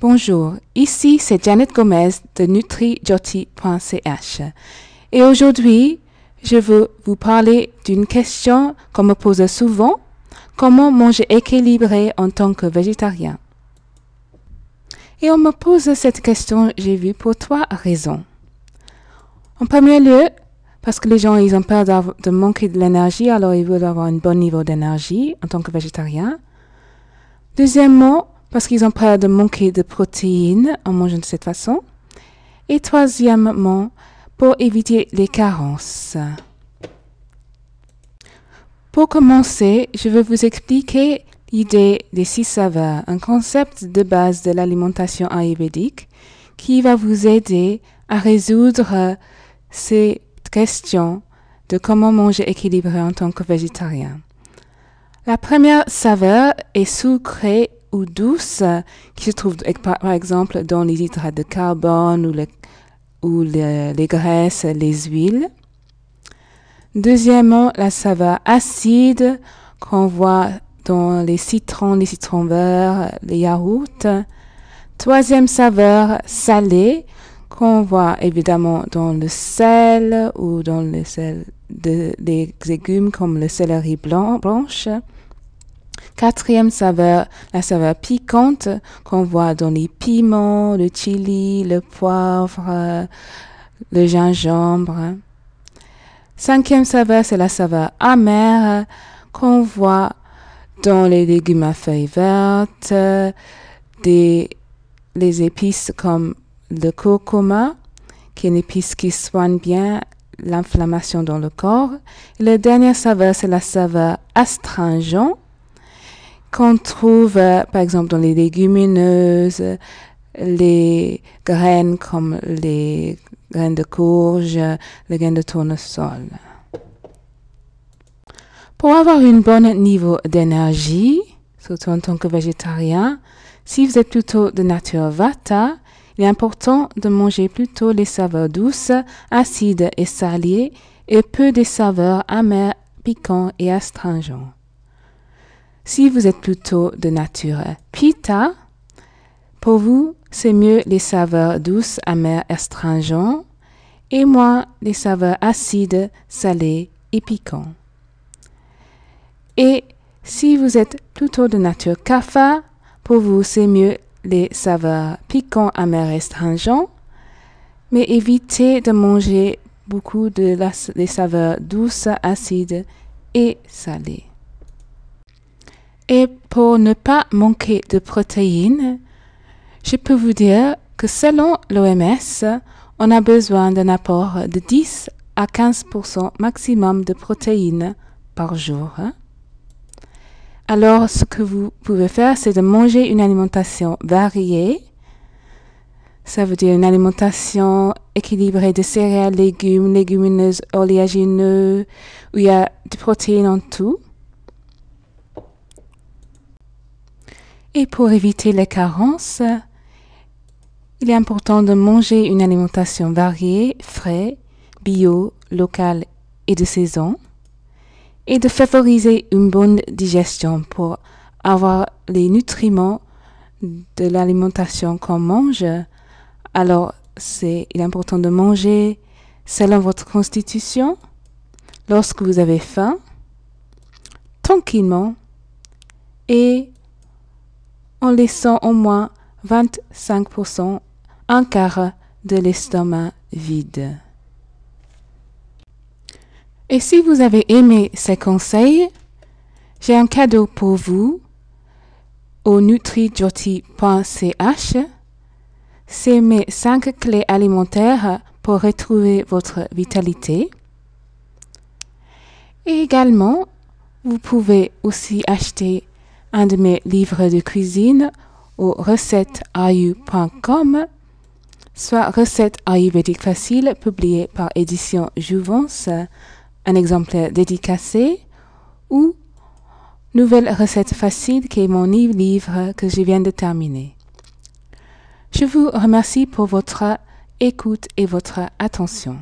Bonjour, ici c'est Janet Gomez de NutriJoti.ch et aujourd'hui je veux vous parler d'une question qu'on me pose souvent, comment manger équilibré en tant que végétarien Et on me pose cette question, j'ai vu, pour trois raisons. En premier lieu, parce que les gens, ils ont peur de manquer de l'énergie, alors ils veulent avoir un bon niveau d'énergie en tant que végétarien. Deuxièmement, parce qu'ils ont peur de manquer de protéines en mangeant de cette façon. Et troisièmement, pour éviter les carences. Pour commencer, je vais vous expliquer l'idée des six saveurs, un concept de base de l'alimentation ayurvédique qui va vous aider à résoudre ces questions de comment manger équilibré en tant que végétarien. La première saveur est sucrée ou douces euh, qui se trouve par exemple dans les hydrates de carbone ou, ou les graisses, les huiles. Deuxièmement, la saveur acide qu'on voit dans les citrons, les citrons verts, les yaourts. Troisième saveur salée qu'on voit évidemment dans le sel ou dans le sel des légumes comme le céleri blanc, blanche. Quatrième saveur, la saveur piquante qu'on voit dans les piments, le chili, le poivre, le gingembre. Cinquième saveur, c'est la saveur amère qu'on voit dans les légumes à feuilles vertes, des, les épices comme le curcuma, qui est une épice qui soigne bien l'inflammation dans le corps. Et le dernier saveur, c'est la saveur astringente qu'on trouve euh, par exemple dans les légumineuses, les graines comme les graines de courge, les graines de tournesol. Pour avoir un bon niveau d'énergie, surtout en tant que végétarien, si vous êtes plutôt de nature vata, il est important de manger plutôt les saveurs douces, acides et salées et peu des saveurs amères, piquantes et astringentes si vous êtes plutôt de nature pita, pour vous, c'est mieux les saveurs douces, amères, astringentes, et moins les saveurs acides, salées et piquantes. Et si vous êtes plutôt de nature kafa, pour vous, c'est mieux les saveurs piquantes, amères, astringentes, mais évitez de manger beaucoup de les saveurs douces, acides et salées. Et pour ne pas manquer de protéines, je peux vous dire que selon l'OMS, on a besoin d'un apport de 10 à 15 maximum de protéines par jour. Hein. Alors, ce que vous pouvez faire, c'est de manger une alimentation variée. Ça veut dire une alimentation équilibrée de céréales, légumes, légumineuses, oléagineux, où il y a des protéines en tout. Et pour éviter les carences, il est important de manger une alimentation variée, frais, bio, locale et de saison, et de favoriser une bonne digestion pour avoir les nutriments de l'alimentation qu'on mange. Alors, c'est il est important de manger selon votre constitution, lorsque vous avez faim, tranquillement et laissant au moins 25%, un quart de l'estomac vide. Et si vous avez aimé ces conseils, j'ai un cadeau pour vous au nutrijoti.ch. C'est mes 5 clés alimentaires pour retrouver votre vitalité. Et également, vous pouvez aussi acheter un de mes livres de cuisine au recettes.ayu.com, soit recette ayurvédique facile publiée par Édition Jouvence, un exemplaire dédicacé, ou Nouvelle recette facile qui est mon livre que je viens de terminer. Je vous remercie pour votre écoute et votre attention.